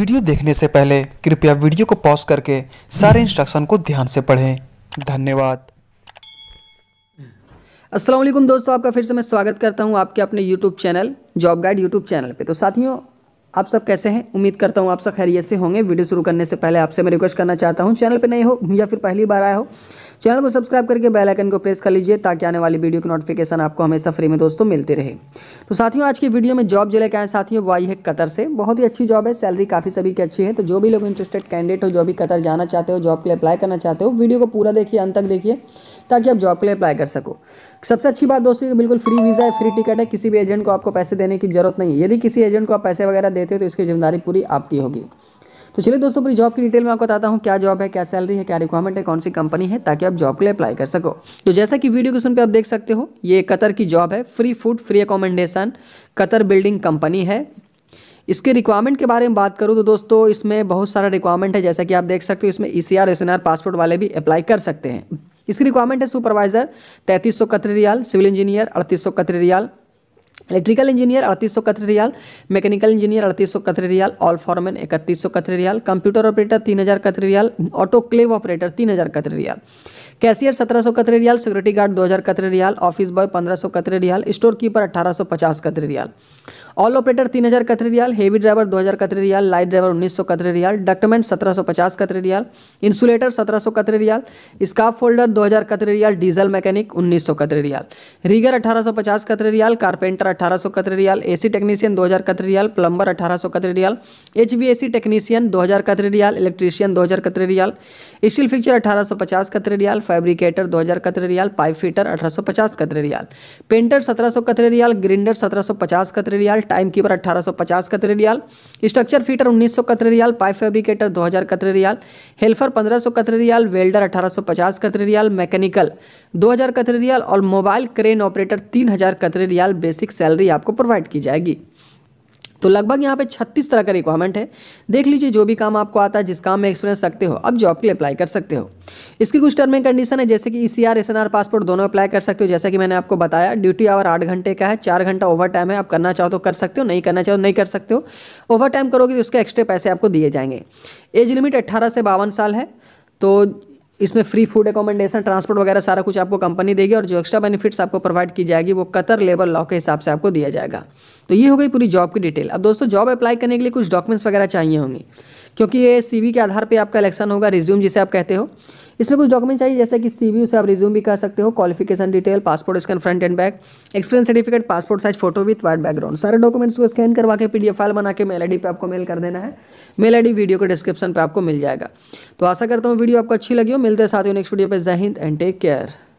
Video देखने से पहले कृपया वीडियो को पॉज करके सारे इंस्ट्रक्शन हम्म। को ध्यान से पढ़ें धन्यवाद वालेकुम दोस्तों आपका फिर से मैं स्वागत करता हूं आपके अपने YouTube channel job guide YouTube channel पे तो साथियों आप सब कैसे हैं उम्मीद करता हूं आप सब खैरियत से होंगे वीडियो शुरू करने से पहले आपसे मैं रिक्वेस्ट करना चाहता हूं चैनल पर नए हो या फिर पहली बार आया हो चैनल को सब्सक्राइब करके बेल आइकन को प्रेस कर लीजिए ताकि आने वाली वीडियो की नोटिफिकेशन आपको हमेशा फ्री में दोस्तों मिलते रहे तो साथियों आज की वीडियो में जॉब जिले के आए साथियों वो आई है कतर से बहुत ही अच्छी जॉब है सैलरी काफ़ी सभी की अच्छी है तो जो भी लोग इंटरेस्टेड कैंडिडेट हो जो भी कतर जाना चाहते हो जॉब के लिए अप्लाई करना चाहते हो वीडियो को पूरा देखिए अंत तक देखिए ताकि आप जॉब के लिए अप्लाई कर सको सबसे अच्छी बात दोस्तों ये बिल्कुल फ्री वीज़ा है फ्री टिकट है किसी भी एजेंट को आपको पैसे देने की जरूरत नहीं है यदि किसी एजेंट को आप पैसे वगैरह देते हो तो इसकी जिम्मेदारी पूरी आपकी होगी तो चलिए दोस्तों पूरी जॉब की डिटेल में आपको बताता हूँ क्या जॉब है क्या सैलरी है क्या रिक्वायरमेंट है कौन सी कंपनी है ताकि आप जॉब के लिए अप्लाई कर सको तो जैसा कि वीडियो क्वेश्चन पर आप देख सकते हो ये कतर की जॉब है free food free accommodation Qatar building company है इसके रिक्वायरमेंट के बारे में बात करूँ तो दोस्तों इसमें बहुत सारा रिक्वायरमेंट है जैसा कि आप देख सकते हो इसमें E C R S passport वाले भी अप्लाई कर सकते हैं इसकी रिक्वायरमेंट है सुपरवाइजर तैंतीस सौ रियाल सिविल इंजीनियर अड़तीस सौ रियाल इलेक्ट्रिकल इंजीनियर अड़तीस सौ कतर रियाल मैकेनिकल इंजीनियर अड़तीस सौ कतरे रियाल ऑल फॉरमैन इकतीस सौ कतरे रियाल कंप्यूटर ऑपरेटर तीन हज़ार कतरे रियाल ऑटोक्लेव ऑपरेटर तीन हज़ार कतरे रियाल कैशियर सत्रह सौ कतरे रियाल सिक्योरिटी गार्ड दो हज़ार कतरे रियाल ऑफिस बॉय पंद्रह सौ कतरे रियाल स्टोर कीपर अठारह सौ पचास कतरे रियाल ऑल ऑपरेटर तीन हज़ार कतरे रियाल हेवी ड्राइवर दो हज़ार कतरे रियाल लाइट ड्राइवर उन्नीस सौ कतरे रियाल डॉक्यूमेंट सत्रह सौ पचास कतरे रियाल इंसुलेटर सत्रह सौ कतरे रियाल स्काफ फोल्डर दो हज़ार कतरे रियाल डीजल मैकेनिक उन्नीस सौ कतरे रियाल रीगर अठारह सौ पचास कतरे रियाल कारपेंटर अठारह सौ कतर रियाल ए टेक्नीशियन दो हज़ार कतर रियाल प्लम्बर अठारह सौ Qatar riyal H V A C technician दो हज़ार कतर रियाल इलेक्ट्रीशियन दो हज़ार कतर रियाल स्टील फिक्चर अठारह सौ पचास कतर रियाल फैब्रिकेटर दो हज़ार कतर रियाल पाइप फिटर अठारह सौ पचास कतर रियाल पेंटर सत्रह सौ कतर रियाल ग्रिंडर सत्रह सौ पचास कतर रियाल टाइम कीपर अठारह सौ पचास कतर रियाल स्ट्रक्चर फिटर उन्नीस सौ कतर रियाल पाइप फैब्रिकेटर दो हज़ार कतर रियाल हेल्फर पंद्रह सौ कतर रियाल वेल्डर अठारह सौ पचास कतर रियाल मैकेनिकल दो हज़ार कतर रियाल और मोबाइल क्रेन ऑपरेटर तीन हज़ार Qatar riyal basic salary salary आपको प्रोवाइड की जाएगी तो लगभग यहाँ पे 36 तरह का रिक्वायरमेंट है देख लीजिए जो भी काम आपको आता है जिस काम में एक्सपीरियंस रखते हो अब जॉब के लिए अप्लाई कर सकते हो इसकी कुछ टर्म एंड कंडीशन है जैसे कि ई सी पासपोर्ट दोनों अप्लाई कर सकते हो जैसा कि मैंने आपको बताया ड्यूटी आवर आठ घंटे का है चार घंटा ओवर टाइम है आप करना चाहो तो कर सकते हो नहीं करना चाहो तो नहीं कर सकते हो ओवर टाइम करोगे तो उसके एक्स्ट्रा पैसे आपको दिए जाएंगे एज लिमिट अट्ठारह से बावन साल है तो इसमें फ्री फूड एकोमोडेशन ट्रांसपोर्ट वगैरह सारा कुछ आपको कंपनी देगी और जो एक्स्ट्रा बेनिफिट्स आपको प्रोवाइड की जाएगी वो कतर लेबर लॉ के हिसाब से आपको दिया जाएगा तो ये हो गई पूरी जॉब की डिटेल अब दोस्तों जॉब अप्लाई करने के लिए कुछ डॉक्यूमेंट्स वगैरह चाहिए होंगे क्योंकि ये सी के आधार पर आपका इलेक्शन होगा रिज्यूम जिसे आप कहते हो इसमें कुछ डॉक्यूमेंट चाहिए जैसे कि सी उसे आप रिज्यूम भी कह सकते हो qualification detail passport scan front and back experience certificate passport size photo with white background सारे डॉक्यूमेंट्स को स्कैन करवा के पीडीएफ फाइल बना के मेल आईडी पे आपको मेल कर देना है मेल आईडी वीडियो के डिस्क्रिप्शन पर आपको मिल जाएगा तो आशा करता हूँ वीडियो आपको अच्छी लगी हो मिलते हैं साथियों नेक्स्ट वीडियो पर जहिंद एंड टेक केयर